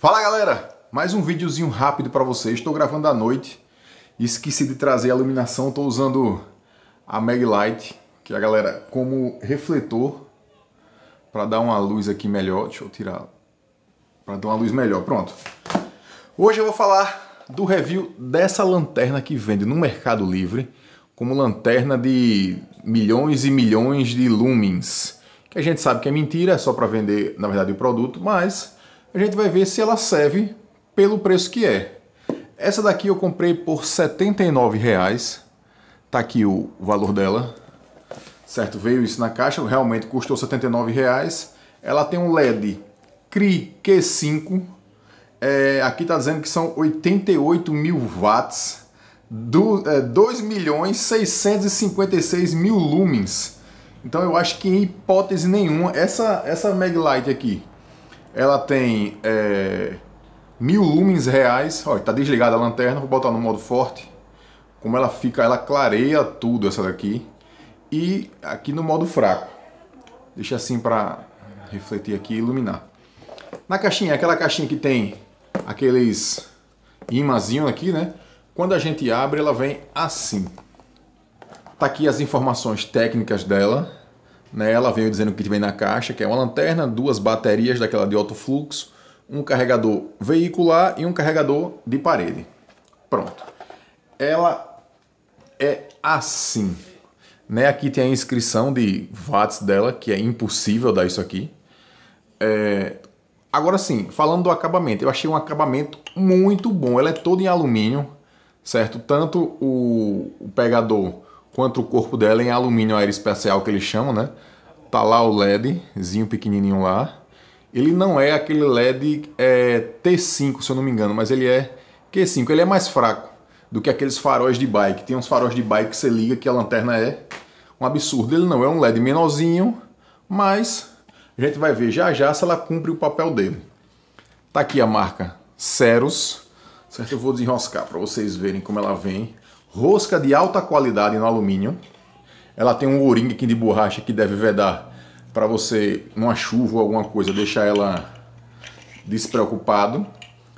Fala galera, mais um videozinho rápido para vocês. Estou gravando à noite, esqueci de trazer a iluminação. Estou usando a Maglite, que é a galera como refletor para dar uma luz aqui melhor. Deixa eu tirar para dar uma luz melhor. Pronto. Hoje eu vou falar do review dessa lanterna que vende no Mercado Livre como lanterna de milhões e milhões de lumens. Que a gente sabe que é mentira, é só para vender, na verdade, o produto, mas a gente vai ver se ela serve pelo preço que é. Essa daqui eu comprei por R$ 79,00. Tá aqui o valor dela. Certo? Veio isso na caixa, realmente custou R$ 79,00. Ela tem um LED CRI Q5. É, aqui está dizendo que são 88 mil watts, do, é, 2 milhões 656 mil lumens. Então eu acho que em hipótese nenhuma, essa, essa Maglite aqui, ela tem é, mil lumens reais. Olha, tá desligada a lanterna, vou botar no modo forte. Como ela fica, ela clareia tudo essa daqui. E aqui no modo fraco. Deixa assim para refletir aqui e iluminar. Na caixinha, aquela caixinha que tem aqueles imazinho aqui, né? Quando a gente abre, ela vem assim. Tá aqui as informações técnicas dela. Né? Ela veio dizendo que vem na caixa, que é uma lanterna, duas baterias daquela de alto fluxo, um carregador veicular e um carregador de parede. Pronto. Ela é assim. Né? Aqui tem a inscrição de watts dela, que é impossível dar isso aqui. É... Agora sim, falando do acabamento, eu achei um acabamento muito bom. Ela é toda em alumínio, certo? Tanto o, o pegador quanto o corpo dela é em alumínio aeroespacial que eles chamam, né? Tá lá o LEDzinho pequenininho lá. Ele não é aquele LED é, T5, se eu não me engano, mas ele é Q5. Ele é mais fraco do que aqueles faróis de bike. Tem uns faróis de bike que você liga que a lanterna é um absurdo. Ele não é um LED menorzinho, mas a gente vai ver já já se ela cumpre o papel dele. Tá aqui a marca Ceros, certo? Eu vou desenroscar para vocês verem como ela vem rosca de alta qualidade no alumínio. Ela tem um ouringue aqui de borracha que deve vedar para você, numa chuva ou alguma coisa, deixar ela despreocupado.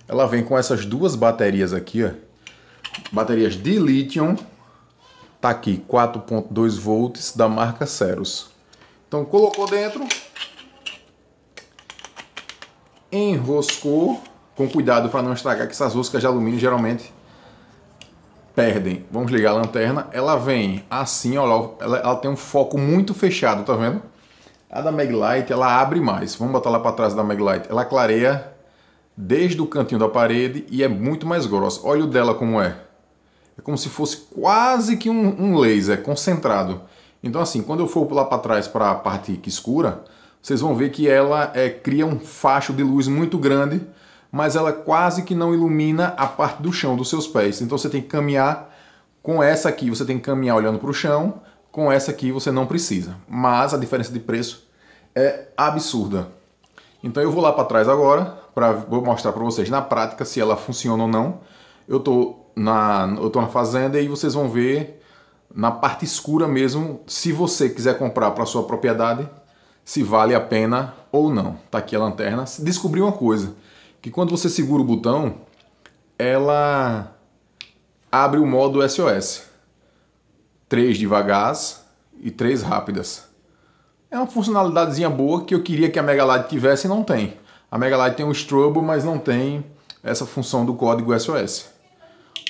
Ela vem com essas duas baterias aqui, ó. Baterias de lítio. Tá aqui, 4.2 volts da marca Ceros. Então colocou dentro, enroscou, com cuidado para não estragar, que essas roscas de alumínio geralmente perdem. Vamos ligar a lanterna. Ela vem assim, olha ela, ela tem um foco muito fechado, tá vendo? A da Maglite, ela abre mais. Vamos botar lá para trás da Maglite. Ela clareia desde o cantinho da parede e é muito mais grossa. Olha o dela como é. É como se fosse quase que um, um laser concentrado. Então assim, quando eu for lá para trás para a parte que escura, vocês vão ver que ela é, cria um facho de luz muito grande mas ela quase que não ilumina a parte do chão, dos seus pés. Então você tem que caminhar com essa aqui, você tem que caminhar olhando para o chão, com essa aqui você não precisa. Mas a diferença de preço é absurda. Então eu vou lá para trás agora, pra, vou mostrar para vocês na prática se ela funciona ou não. Eu tô, na, eu tô na fazenda e vocês vão ver na parte escura mesmo se você quiser comprar para sua propriedade, se vale a pena ou não. Tá aqui a lanterna. Descobri uma coisa que quando você segura o botão, ela abre o modo SOS. Três devagares e três rápidas. É uma funcionalidadezinha boa que eu queria que a Megalight tivesse e não tem. A Megalight tem um strobo, mas não tem essa função do código SOS.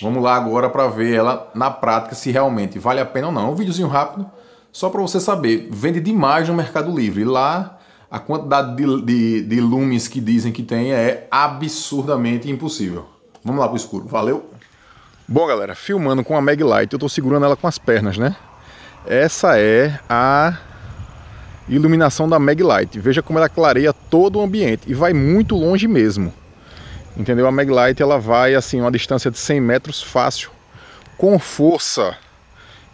Vamos lá agora para ver ela na prática se realmente vale a pena ou não. Um videozinho rápido, só para você saber. Vende demais no Mercado Livre. Lá a quantidade de, de, de lumens que dizem que tem é absurdamente impossível. Vamos lá pro escuro, valeu! Bom, galera, filmando com a Mag Light, eu estou segurando ela com as pernas, né? Essa é a iluminação da Mag Light. Veja como ela clareia todo o ambiente e vai muito longe mesmo. Entendeu? A Mag Light, ela vai assim, uma distância de 100 metros fácil, com força.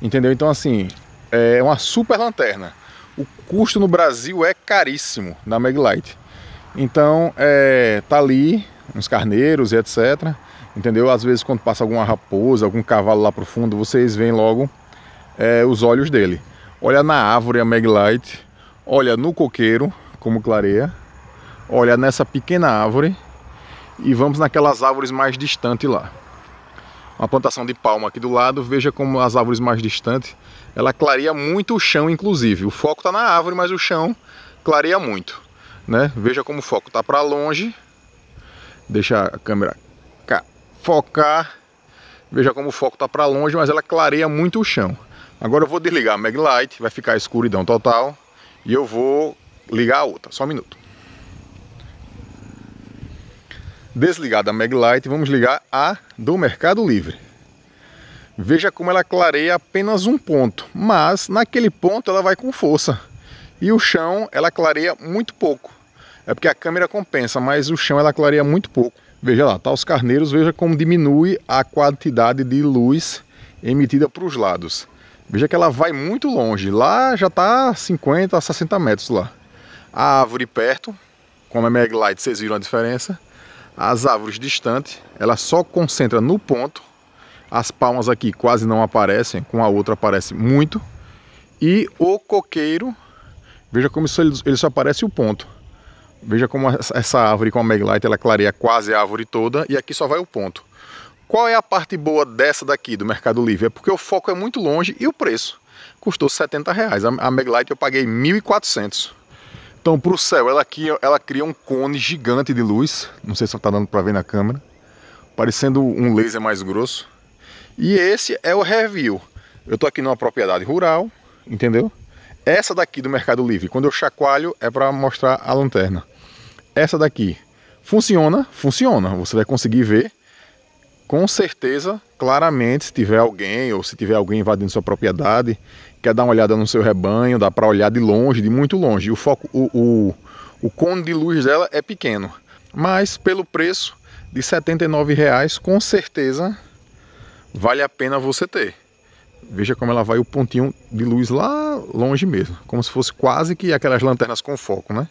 Entendeu? Então, assim, é uma super lanterna custo no Brasil é caríssimo da Meglite. Então, é, tá ali, uns carneiros e etc. Entendeu? Às vezes quando passa alguma raposa, algum cavalo lá pro fundo, vocês veem logo é, os olhos dele. Olha na árvore a Meglite, olha no coqueiro, como clareia, olha nessa pequena árvore e vamos naquelas árvores mais distantes lá uma plantação de palma aqui do lado, veja como as árvores mais distantes, ela clareia muito o chão, inclusive. O foco está na árvore, mas o chão clareia muito. Né? Veja como o foco está para longe. Deixa a câmera cá, focar. Veja como o foco está para longe, mas ela clareia muito o chão. Agora eu vou desligar a Maglite, vai ficar a escuridão total. E eu vou ligar a outra, só um minuto. desligada a Maglite, vamos ligar a do Mercado Livre. Veja como ela clareia apenas um ponto, mas naquele ponto ela vai com força. E o chão ela clareia muito pouco. É porque a câmera compensa, mas o chão ela clareia muito pouco. Veja lá, tá os carneiros, veja como diminui a quantidade de luz emitida para os lados. Veja que ela vai muito longe, lá já está 50, 60 metros lá. A árvore perto, como é Maglite, vocês viram a diferença. As árvores distantes, ela só concentra no ponto. As palmas aqui quase não aparecem, com a outra aparece muito. E o coqueiro, veja como isso, ele só aparece o ponto. Veja como essa árvore com a Meglite ela clareia quase a árvore toda e aqui só vai o ponto. Qual é a parte boa dessa daqui do Mercado Livre? É porque o foco é muito longe e o preço. Custou 70 reais. A Meglite eu paguei 1.400. Então, para o céu, ela, aqui, ela cria um cone gigante de luz. Não sei se está dando para ver na câmera. Parecendo um laser mais grosso. E esse é o review. Eu estou aqui numa propriedade rural, entendeu? Essa daqui do Mercado Livre, quando eu chacoalho, é para mostrar a lanterna. Essa daqui funciona, funciona. Você vai conseguir ver com certeza, claramente, se tiver alguém ou se tiver alguém invadindo sua propriedade quer dar uma olhada no seu rebanho, dá para olhar de longe, de muito longe. O foco, o, o, o cone de luz dela é pequeno, mas pelo preço de R$ 79,00, com certeza vale a pena você ter. Veja como ela vai o pontinho de luz lá longe mesmo, como se fosse quase que aquelas lanternas com foco, né?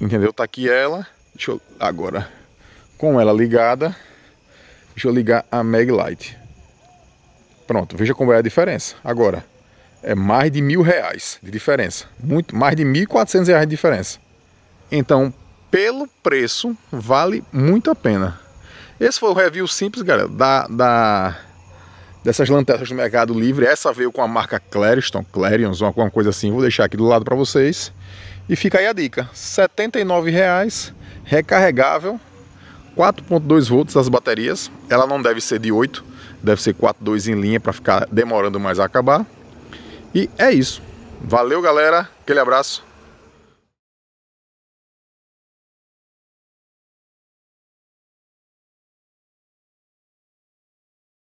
Entendeu? Tá aqui ela. Deixa eu agora com ela ligada, deixa eu ligar a Maglite. Light. Pronto, veja como é a diferença. Agora, é mais de mil reais de diferença. Muito, mais de mil quatrocentos reais de diferença. Então, pelo preço, vale muito a pena. Esse foi o review simples, galera, da, da dessas lanternas do Mercado Livre. Essa veio com a marca Clariston, Clarions, alguma coisa assim. Vou deixar aqui do lado para vocês. E fica aí a dica. R$ 79,00, recarregável. 4.2 volts as baterias, ela não deve ser de 8, deve ser 4.2 em linha para ficar demorando mais a acabar. E é isso. Valeu, galera. Aquele abraço.